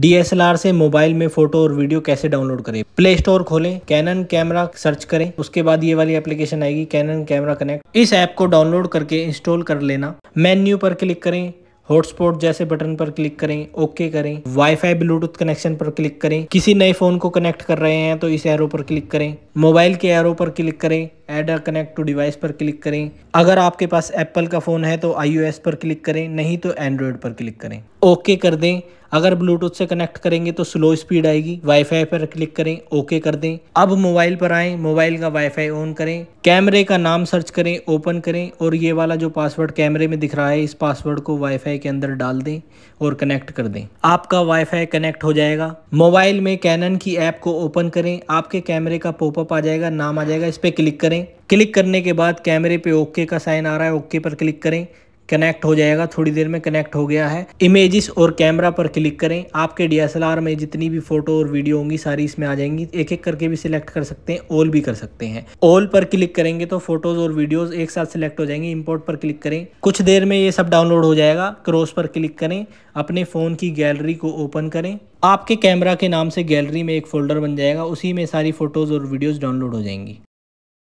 DSLR से mobile में photo और वीडियो कैसे डाउनलोड करें प्ले स्टोर खोले कैनन कैमरा सर्च करें उसके बाद ये वाली एप्लीकेशन आएगी कैनन कैमरा कनेक्ट इस ऐप को डाउनलोड करके इंस्टॉल कर लेना मेन्यू पर क्लिक करें हॉटस्पॉट जैसे बटन पर क्लिक करें ओके करें वाईफाई ब्लूटूथ कनेक्शन पर क्लिक करें किसी नए फोन को कनेक्ट कर रहे हैं तो इस एरो पर क्लिक करें मोबाइल के एरो पर क्लिक करें add a connect to device पर क्लिक करें अगर आपके पास एप्पल का फ़ोन है तो आई पर क्लिक करें नहीं तो एंड्रॉयड पर क्लिक करें ओके कर दें अगर ब्लूटूथ से कनेक्ट करेंगे तो स्लो स्पीड आएगी वाईफाई पर क्लिक करें ओके कर दें अब मोबाइल पर आएँ मोबाइल का वाईफाई ऑन करें कैमरे का नाम सर्च करें ओपन करें और ये वाला जो पासवर्ड कैमरे में दिख रहा है इस पासवर्ड को वाईफाई के अंदर डाल दें और कनेक्ट कर दें आपका वाईफाई कनेक्ट हो जाएगा मोबाइल में कैनन की ऐप को ओपन करें आपके कैमरे का पॉपअप आ जाएगा नाम आ जाएगा इस पर क्लिक करें करें क्लिक करने के बाद कैमरे पे ओके का साइन आ रहा है ओके पर क्लिक करें कनेक्ट हो जाएगा थोड़ी देर में कनेक्ट हो गया है इमेजेस और कैमरा पर क्लिक करें आपके डीएसएलआर में जितनी भी फोटो और वीडियो होंगी सारी इसमें आ जाएंगी एक एक करके भी सिलेक्ट कर सकते हैं ऑल भी कर सकते हैं ऑल पर क्लिक करेंगे तो फोटोज और वीडियोस एक साथ सिलेक्ट हो जाएंगे इम्पोर्ट पर क्लिक करें कुछ देर में ये सब डाउनलोड हो जाएगा क्रॉस पर क्लिक करें अपने फ़ोन की गैलरी को ओपन करें आपके कैमरा के नाम से गैलरी में एक फोल्डर बन जाएगा उसी में सारी फोटोज़ और वीडियोज़ डाउनलोड हो जाएंगी